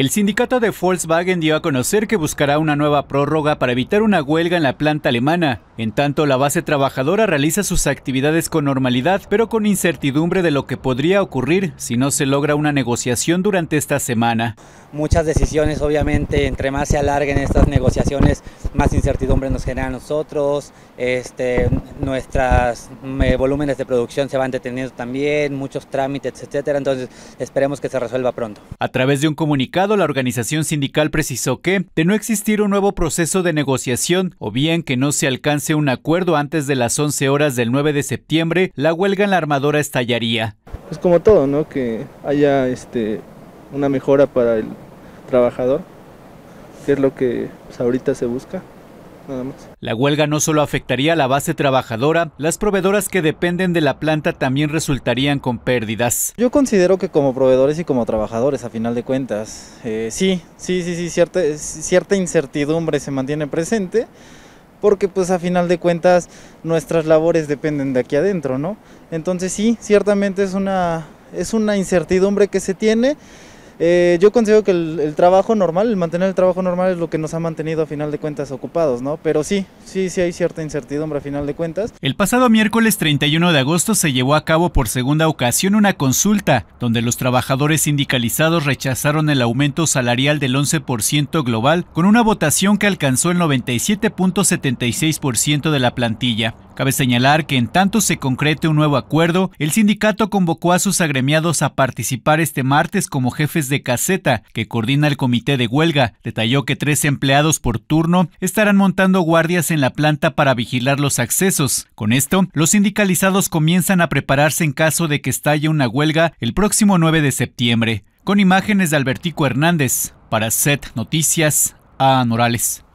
El sindicato de Volkswagen dio a conocer que buscará una nueva prórroga para evitar una huelga en la planta alemana. En tanto, la base trabajadora realiza sus actividades con normalidad, pero con incertidumbre de lo que podría ocurrir si no se logra una negociación durante esta semana. Muchas decisiones, obviamente, entre más se alarguen estas negociaciones, más incertidumbre nos genera a nosotros, este, nuestros eh, volúmenes de producción se van deteniendo también, muchos trámites, etcétera. Entonces, esperemos que se resuelva pronto. A través de un comunicado, la organización sindical precisó que, de no existir un nuevo proceso de negociación o bien que no se alcance un acuerdo antes de las 11 horas del 9 de septiembre, la huelga en la armadora estallaría. Es como todo, ¿no? Que haya este, una mejora para el trabajador, que es lo que pues, ahorita se busca. La huelga no solo afectaría a la base trabajadora, las proveedoras que dependen de la planta también resultarían con pérdidas. Yo considero que como proveedores y como trabajadores, a final de cuentas, eh, sí, sí, sí, sí, cierta, incertidumbre se mantiene presente porque pues a final de cuentas nuestras labores dependen de aquí adentro, ¿no? Entonces sí, ciertamente es una incertidumbre que se tiene eh, yo considero que el, trabajo normal, el mantener el trabajo normal es lo que nos ha mantenido a final de cuentas ocupados, ¿no? Pero sí, sí, sí hay cierta incertidumbre a final de cuentas. El pasado miércoles 31 de agosto se llevó a cabo por segunda ocasión una consulta donde los trabajadores sindicalizados rechazaron el aumento salarial del 11% global con una votación que alcanzó el 97.76% de la plantilla. Cabe señalar que en tanto se concrete un nuevo acuerdo, el sindicato convocó a sus agremiados a participar este martes como jefes de caseta, que coordina el comité de huelga. Detalló que tres empleados por turno estarán montando guardias en la planta para vigilar los accesos. Con esto, los sindicalizados comienzan a prepararse en caso de que estalle una huelga el próximo 9 de septiembre. Con imágenes de Albertico Hernández, para Set Noticias, a Morales.